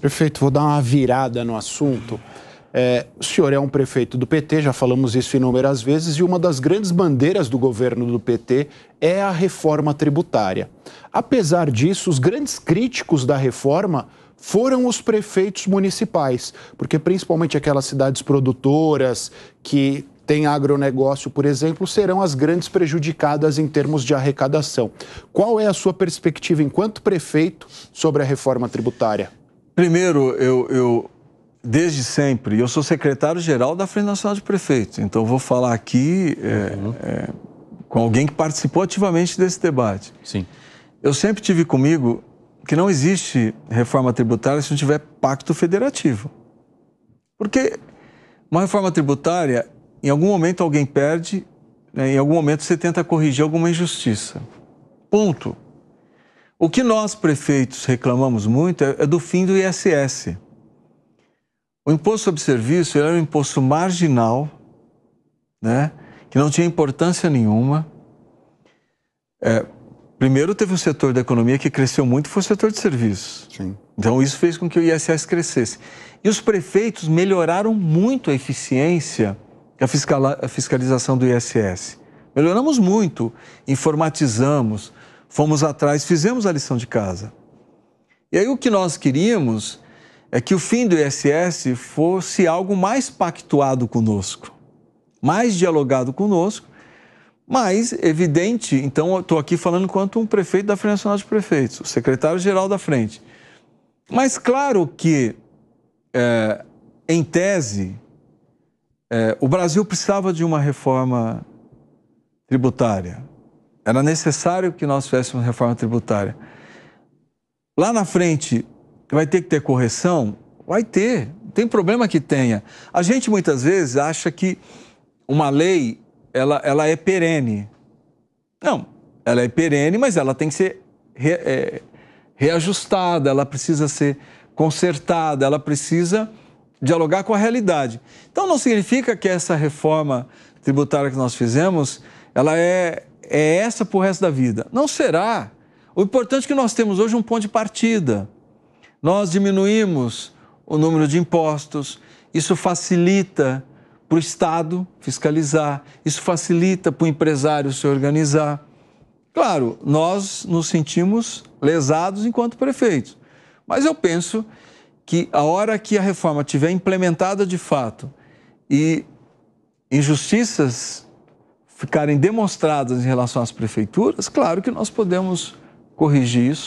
Prefeito, vou dar uma virada no assunto. É, o senhor é um prefeito do PT, já falamos isso inúmeras vezes, e uma das grandes bandeiras do governo do PT é a reforma tributária. Apesar disso, os grandes críticos da reforma foram os prefeitos municipais, porque principalmente aquelas cidades produtoras que têm agronegócio, por exemplo, serão as grandes prejudicadas em termos de arrecadação. Qual é a sua perspectiva enquanto prefeito sobre a reforma tributária? Primeiro, eu, eu desde sempre, eu sou secretário-geral da Frente Nacional de Prefeitos, então vou falar aqui é, uhum. é, com alguém que participou ativamente desse debate. Sim. Eu sempre tive comigo que não existe reforma tributária se não tiver pacto federativo. Porque uma reforma tributária, em algum momento alguém perde, né, em algum momento você tenta corrigir alguma injustiça. Ponto. O que nós, prefeitos, reclamamos muito é, é do fim do ISS. O imposto sobre serviço era um imposto marginal, né, que não tinha importância nenhuma. É, primeiro teve um setor da economia que cresceu muito, foi o setor de serviços. Sim. Então isso fez com que o ISS crescesse. E os prefeitos melhoraram muito a eficiência da fiscalização do ISS. Melhoramos muito, informatizamos, fomos atrás, fizemos a lição de casa. E aí o que nós queríamos é que o fim do ISS fosse algo mais pactuado conosco, mais dialogado conosco, mais evidente. Então, estou aqui falando enquanto um prefeito da Frente Nacional de Prefeitos, o secretário-geral da Frente. Mas claro que, é, em tese, é, o Brasil precisava de uma reforma tributária. Era necessário que nós fizéssemos reforma tributária. Lá na frente, vai ter que ter correção? Vai ter, não tem problema que tenha. A gente muitas vezes acha que uma lei ela, ela é perene. Não, ela é perene, mas ela tem que ser re, é, reajustada, ela precisa ser consertada, ela precisa dialogar com a realidade. Então não significa que essa reforma tributária que nós fizemos, ela é é essa para o resto da vida. Não será. O importante é que nós temos hoje um ponto de partida. Nós diminuímos o número de impostos, isso facilita para o Estado fiscalizar, isso facilita para o empresário se organizar. Claro, nós nos sentimos lesados enquanto prefeitos, mas eu penso que a hora que a reforma tiver implementada de fato e injustiças ficarem demonstradas em relação às prefeituras, claro que nós podemos corrigir isso